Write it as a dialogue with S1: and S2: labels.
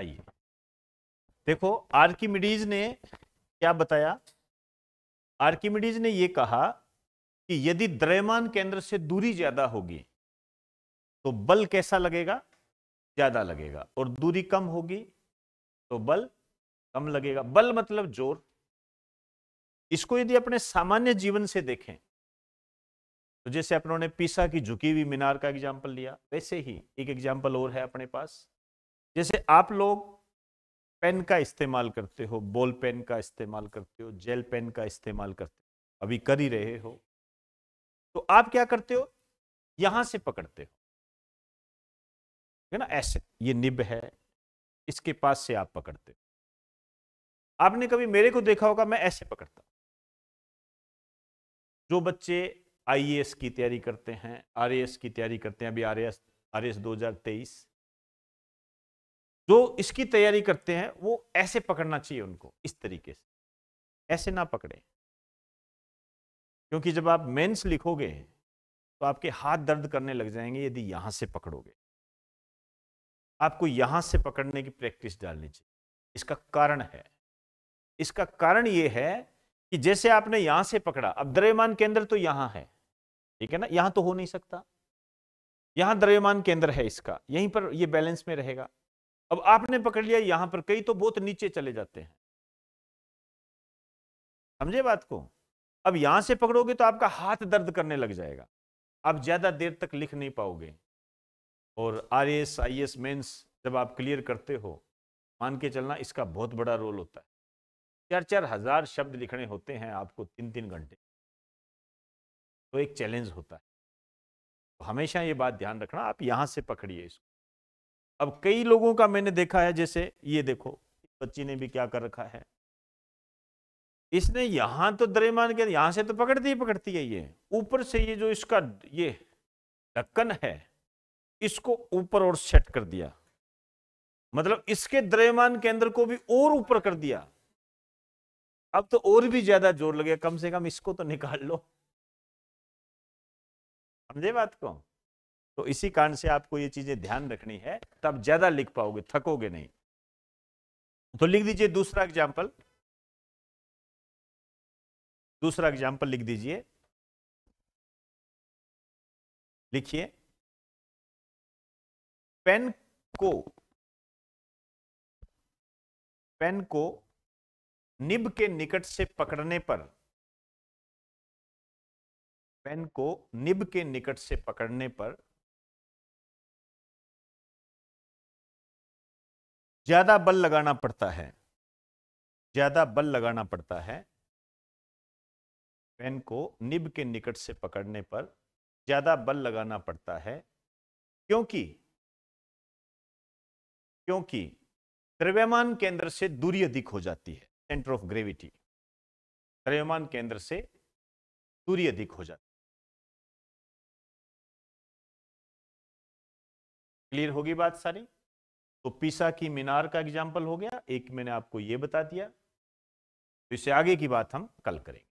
S1: आइए देखो आर्किमिडीज ने क्या बताया आर्किमिडीज ने यह कहा
S2: कि यदि द्रव्यमान केंद्र से दूरी ज्यादा होगी तो बल कैसा लगेगा ज्यादा लगेगा और दूरी कम होगी तो बल कम लगेगा बल मतलब जोर इसको यदि अपने सामान्य जीवन से देखें तो जैसे अपनों ने पीसा की झुकी हुई मीनार का एग्जाम्पल लिया वैसे ही एक एग्जाम्पल और है अपने पास जैसे आप लोग पेन का इस्तेमाल करते हो बॉल पेन का इस्तेमाल करते हो जेल पेन का इस्तेमाल करते हो अभी कर ही रहे हो
S1: तो आप क्या करते हो यहां से पकड़ते हो है ना ऐसे ये निब है इसके पास से आप पकड़ते हो आपने कभी मेरे को देखा होगा मैं ऐसे पकड़ता जो
S2: बच्चे आईएएस की तैयारी करते हैं आरएएस की तैयारी करते हैं अभी आरएएस आरएएस
S1: 2023 जो इसकी तैयारी करते हैं वो ऐसे पकड़ना चाहिए उनको इस तरीके से ऐसे ना पकड़े क्योंकि जब
S2: आप मेंस लिखोगे तो आपके हाथ दर्द करने लग जाएंगे यदि यहां से पकड़ोगे आपको यहां से पकड़ने की प्रैक्टिस डालनी चाहिए इसका कारण है इसका कारण ये है कि जैसे आपने यहां से पकड़ा अब द्रव्यमान केंद्र तो यहां है ठीक है ना यहां तो हो नहीं सकता यहां द्रव्यमान केंद्र है इसका यहीं पर यह बैलेंस में रहेगा अब आपने पकड़ लिया यहां पर कई तो बहुत नीचे चले जाते हैं समझे बात को अब यहां से पकड़ोगे तो आपका हाथ दर्द करने लग जाएगा आप ज्यादा देर तक लिख नहीं पाओगे और R S I S mains जब आप क्लियर करते हो मान के चलना इसका बहुत बड़ा रोल होता है चार चार हजार शब्द लिखने होते हैं आपको तीन तीन घंटे तो एक चैलेंज होता है तो हमेशा ये बात ध्यान रखना आप यहाँ से पकड़िए इसको अब कई लोगों का मैंने देखा है जैसे ये देखो बच्ची ने भी क्या कर रखा है इसने यहां तो द्रव्यमान के यहां से तो पकड़ती ही पकड़ती है ये ऊपर से ये जो इसका ये ढक्कन है इसको ऊपर और सेट कर दिया मतलब इसके द्रव्यमान केंद्र को भी और ऊपर कर दिया अब तो और भी ज्यादा जोर लगे कम से कम इसको तो निकाल लो समझे बात को तो इसी कारण से आपको ये चीजें ध्यान रखनी है तब ज्यादा लिख पाओगे थकोगे नहीं तो लिख दीजिए दूसरा
S1: एग्जाम्पल दूसरा एग्जाम्पल लिख दीजिए लिखिए पेन को पेन को निब के निकट से पकड़ने पर पेन को निब के निकट से पकड़ने पर ज़्यादा बल लगाना पड़ता है ज़्यादा बल लगाना पड़ता है पेन को निब के
S2: निकट से पकड़ने पर ज़्यादा बल लगाना पड़ता है क्योंकि क्योंकि द्रव्यमान केंद्र से दूरी अधिक हो जाती
S1: है सेंटर ऑफ ग्रेविटी द्रव्यमान केंद्र से दूरी अधिक हो जाती है क्लियर होगी बात सारी तो पिसा की मीनार का एग्जाम्पल हो गया एक मैंने आपको ये बता दिया तो इससे आगे की बात हम कल करेंगे